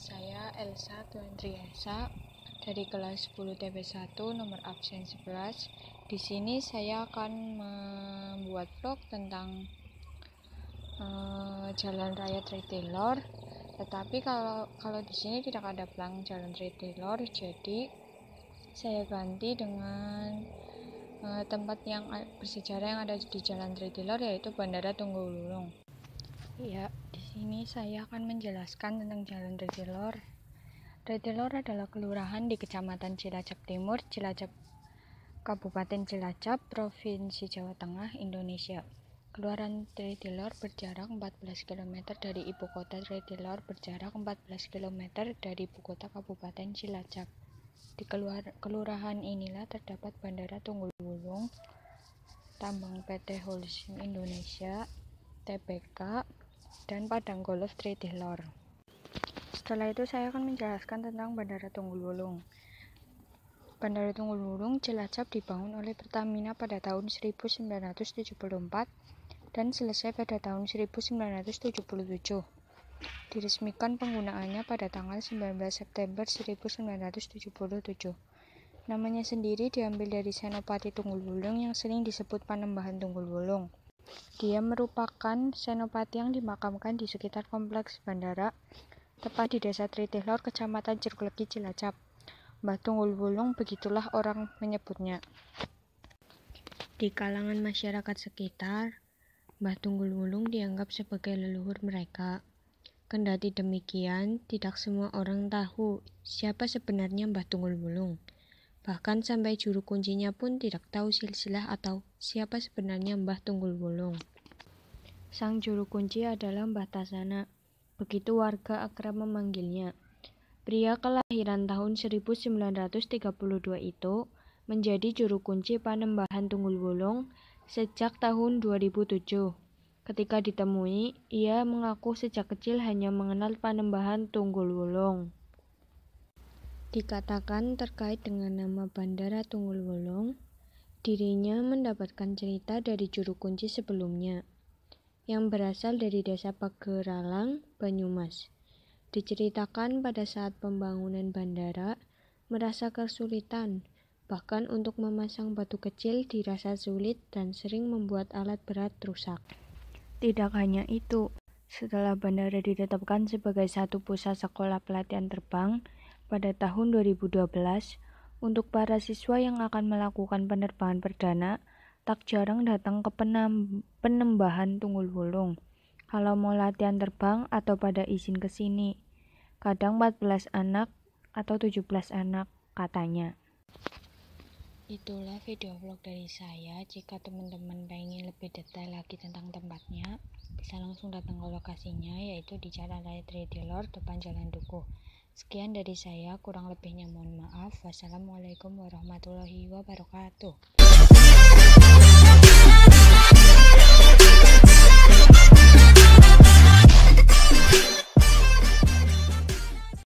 saya Elsa Tuan Tuandriasa dari kelas 10 TB1 nomor absen 11. Di sini saya akan membuat vlog tentang uh, jalan raya Tritelor. Tetapi kalau kalau di sini tidak ada pelang jalan Tritelor, jadi saya ganti dengan uh, tempat yang bersejarah yang ada di Jalan Tritelor yaitu Bandara Tunggululung. Iya, di sini saya akan menjelaskan tentang Jalan Retilor. Retilor adalah kelurahan di Kecamatan Cilacap Timur, Cilacap Kabupaten Cilacap, Provinsi Jawa Tengah, Indonesia. Kelurahan Retilor berjarak 14 km dari ibu kota Retilor berjarak 14 km dari ibu kota Kabupaten Cilacap. Di keluar, kelurahan inilah terdapat Bandara Wulung, Tambang PT Holcim Indonesia, TBK, dan padang golf Lor. Setelah itu saya akan menjelaskan tentang Bandara Tunggul Wulung. Bandara Tunggul Wulung Cilacap dibangun oleh Pertamina pada tahun 1974 dan selesai pada tahun 1977. Diresmikan penggunaannya pada tanggal 19 September 1977. Namanya sendiri diambil dari Senopati Tunggul Wulung yang sering disebut Panembahan Tunggul Wulung. Dia merupakan senopati yang dimakamkan di sekitar kompleks bandara, tepat di desa Tritihlor, kecamatan Cirglegi, Cilacap. Mbah Tunggul Wulung begitulah orang menyebutnya. Di kalangan masyarakat sekitar, Mbah Tunggul Wulung dianggap sebagai leluhur mereka. Kendati demikian, tidak semua orang tahu siapa sebenarnya Mbah Tunggul Wulung. Bahkan sampai juru kuncinya pun tidak tahu silsilah atau siapa sebenarnya Mbah Tunggul Wulung. Sang juru kunci adalah Mbah Tasana. Begitu warga akrab memanggilnya. Pria kelahiran tahun 1932 itu menjadi juru kunci panembahan Tunggul Wulung sejak tahun 2007. Ketika ditemui, ia mengaku sejak kecil hanya mengenal panembahan Tunggul Wulung. Dikatakan terkait dengan nama Bandara Tunggul Wulung, dirinya mendapatkan cerita dari juru kunci sebelumnya, yang berasal dari desa Pageralang, Banyumas. Diceritakan pada saat pembangunan bandara, merasa kesulitan, bahkan untuk memasang batu kecil dirasa sulit dan sering membuat alat berat rusak. Tidak hanya itu, setelah bandara ditetapkan sebagai satu pusat sekolah pelatihan terbang, pada tahun 2012 untuk para siswa yang akan melakukan penerbangan perdana tak jarang datang ke penembahan Tunggul Wulung kalau mau latihan terbang atau pada izin ke sini. Kadang 14 anak atau 17 anak katanya. Itulah video vlog dari saya. Jika teman-teman ingin lebih detail lagi tentang tempatnya, bisa langsung datang ke lokasinya yaitu di Jalan Raya Tridilor, depan Jalan Dukuh. Sekian dari saya, kurang lebihnya mohon maaf. Wassalamualaikum warahmatullahi wabarakatuh.